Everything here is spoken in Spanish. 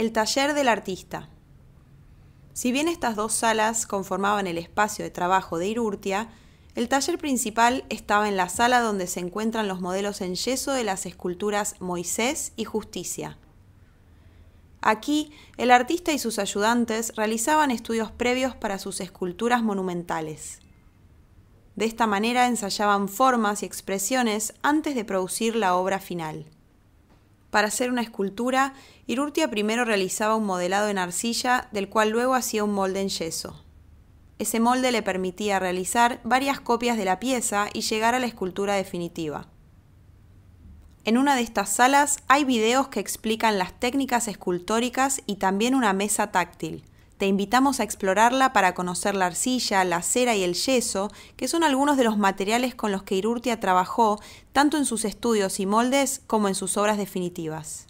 el taller del artista. Si bien estas dos salas conformaban el espacio de trabajo de Irurtia, el taller principal estaba en la sala donde se encuentran los modelos en yeso de las esculturas Moisés y Justicia. Aquí, el artista y sus ayudantes realizaban estudios previos para sus esculturas monumentales. De esta manera ensayaban formas y expresiones antes de producir la obra final. Para hacer una escultura, Irurtia primero realizaba un modelado en arcilla, del cual luego hacía un molde en yeso. Ese molde le permitía realizar varias copias de la pieza y llegar a la escultura definitiva. En una de estas salas hay videos que explican las técnicas escultóricas y también una mesa táctil. Te invitamos a explorarla para conocer la arcilla, la cera y el yeso, que son algunos de los materiales con los que Irurtia trabajó tanto en sus estudios y moldes como en sus obras definitivas.